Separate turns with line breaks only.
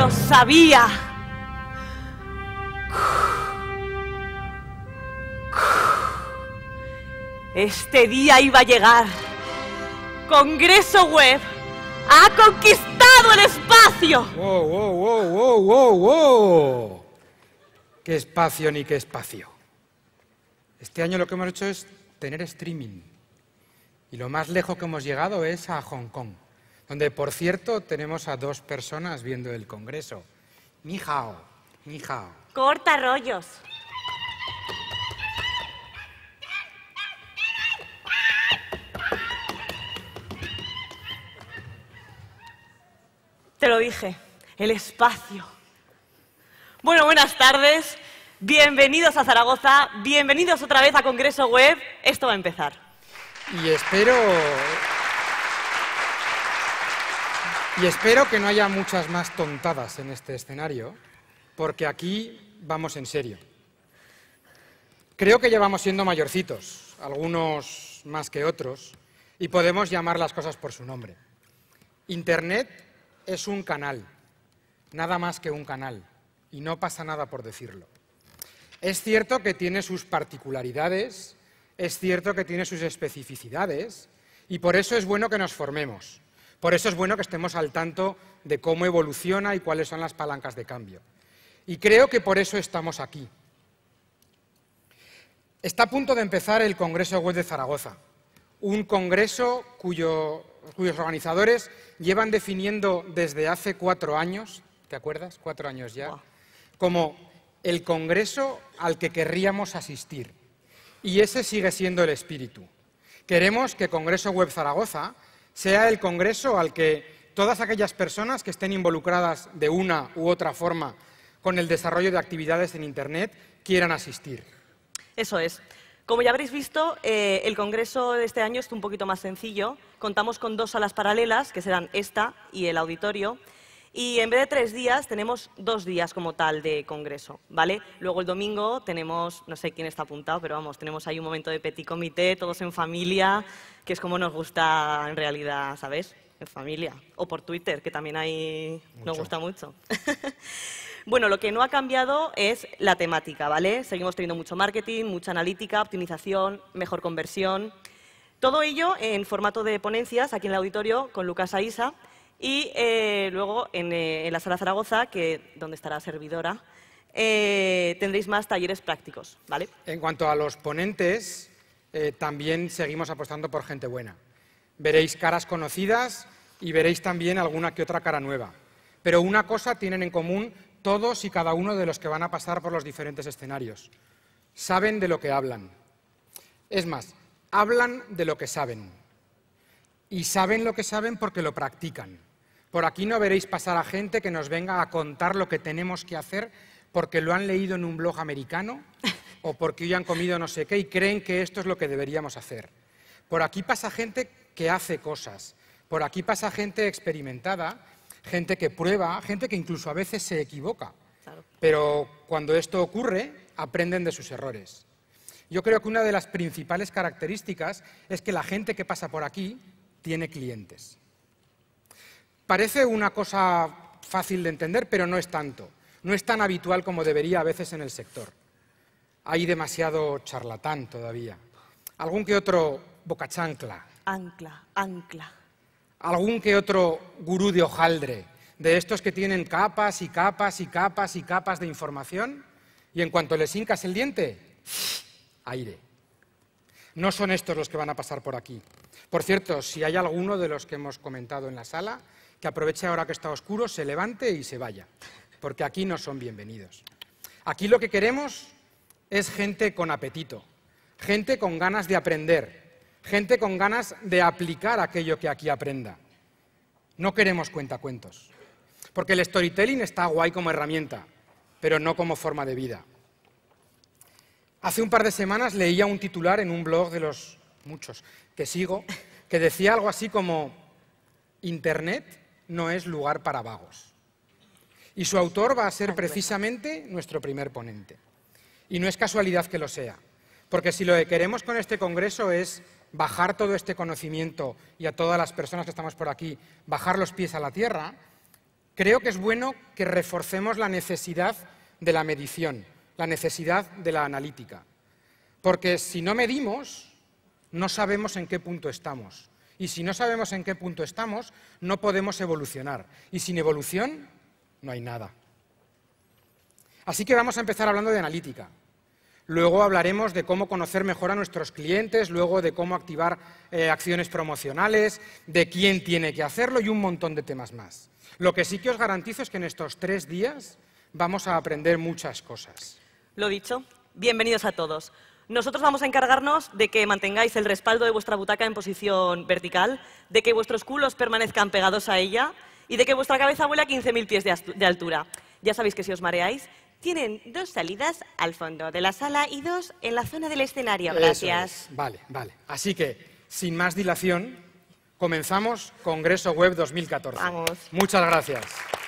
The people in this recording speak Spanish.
lo sabía. Este día iba a llegar. Congreso Web ha conquistado el espacio. Wow, wow,
wow, wow, wow, Qué espacio ni qué espacio. Este año lo que hemos hecho es tener streaming. Y lo más lejos que hemos llegado es a Hong Kong donde por cierto tenemos a dos personas viendo el Congreso. ¡Mijao! ¡Mijao!
Corta rollos. Te lo dije, el espacio. Bueno, buenas tardes, bienvenidos a Zaragoza, bienvenidos otra vez a Congreso Web, esto va a empezar.
Y espero y espero que no haya muchas más tontadas en este escenario, porque aquí vamos en serio. Creo que llevamos siendo mayorcitos, algunos más que otros, y podemos llamar las cosas por su nombre. Internet es un canal, nada más que un canal, y no pasa nada por decirlo. Es cierto que tiene sus particularidades, es cierto que tiene sus especificidades, y por eso es bueno que nos formemos. Por eso es bueno que estemos al tanto de cómo evoluciona y cuáles son las palancas de cambio. Y creo que por eso estamos aquí. Está a punto de empezar el Congreso Web de Zaragoza, un congreso cuyos organizadores llevan definiendo desde hace cuatro años, ¿te acuerdas? Cuatro años ya, como el congreso al que querríamos asistir. Y ese sigue siendo el espíritu. Queremos que Congreso Web Zaragoza sea el Congreso al que todas aquellas personas que estén involucradas de una u otra forma con el desarrollo de actividades en Internet quieran asistir.
Eso es. Como ya habréis visto, eh, el Congreso de este año es un poquito más sencillo. Contamos con dos salas paralelas, que serán esta y el auditorio. Y en vez de tres días, tenemos dos días como tal de congreso, ¿vale? Luego el domingo tenemos, no sé quién está apuntado, pero vamos, tenemos ahí un momento de petit comité, todos en familia, que es como nos gusta en realidad, ¿sabes? En familia. O por Twitter, que también ahí nos gusta mucho. bueno, lo que no ha cambiado es la temática, ¿vale? Seguimos teniendo mucho marketing, mucha analítica, optimización, mejor conversión. Todo ello en formato de ponencias aquí en el auditorio con Lucas Aisa y eh, luego eh, en, la Sala Zaragoza, donde estará servidora, eh, tendréis más talleres prácticos.
En cuanto a los ponentes, también seguimos apostando por gente buena. Veréis caras conocidas y veréis también alguna que otra cara nueva. Pero una cosa tienen en común todos y cada uno de los que van a pasar por los diferentes escenarios. Saben de lo que hablan. Es más, hablan de lo que saben. Y saben lo que saben porque lo practican. Por aquí no veréis pasar a gente que nos venga a contar lo que tenemos que hacer porque lo han leído en un blog americano o porque hoy han comido no sé qué y creen que esto es lo que deberíamos hacer. Por aquí pasa gente que hace cosas, por aquí pasa gente experimentada, gente que prueba, gente que incluso a veces se equivoca. Pero cuando esto ocurre, aprenden de sus errores. Yo creo que una de las principales características es que la gente que pasa por aquí tiene clientes. Parece una cosa fácil de entender, pero no es tanto. No es tan habitual como debería a veces en el sector. Hay demasiado charlatán todavía. Algún que otro bocachancla.
Ancla, ancla.
Algún que otro gurú de hojaldre, de estos que tienen capas y capas y capas y capas de información, y en cuanto les hincas el diente, aire. No son estos los que van a pasar por aquí. Por cierto, si hay alguno de los que hemos comentado en la sala que aproveche ahora que está oscuro, se levante y se vaya, porque aquí no son bienvenidos. Aquí lo que queremos es gente con apetito, gente con ganas de aprender, gente con ganas de aplicar aquello que aquí aprenda. No queremos cuentacuentos, porque el storytelling está guay como herramienta, pero no como forma de vida. Hace un par de semanas leía un titular en un blog de los muchos que sigo que decía algo así como Internet no es lugar para vagos. Y su autor va a ser ah, precisamente nuestro primer ponente. Y no es casualidad que lo sea, porque si lo que queremos con este Congreso es bajar todo este conocimiento y a todas las personas que estamos por aquí, bajar los pies a la tierra, creo que es bueno que reforcemos la necesidad de la medición, la necesidad de la analítica. Porque si no medimos, no sabemos en qué punto estamos. Y si no sabemos en qué punto estamos, no podemos evolucionar. Y sin evolución, no hay nada. Así que vamos a empezar hablando de analítica. Luego hablaremos de cómo conocer mejor a nuestros clientes, luego de cómo activar eh, acciones promocionales, de quién tiene que hacerlo y un montón de temas más. Lo que sí que os garantizo es que en estos tres días vamos a aprender muchas cosas.
Lo dicho, bienvenidos a todos. Nosotros vamos a encargarnos de que mantengáis el respaldo de vuestra butaca en posición vertical, de que vuestros culos permanezcan pegados a ella y de que vuestra cabeza vuele a 15.000 pies de, altura. Ya sabéis que si os mareáis, tienen dos salidas al fondo de la sala y dos en la zona del escenario. Gracias.
Vale, vale. Así que, sin más dilación, comenzamos Congreso Web 2014. Muchas gracias.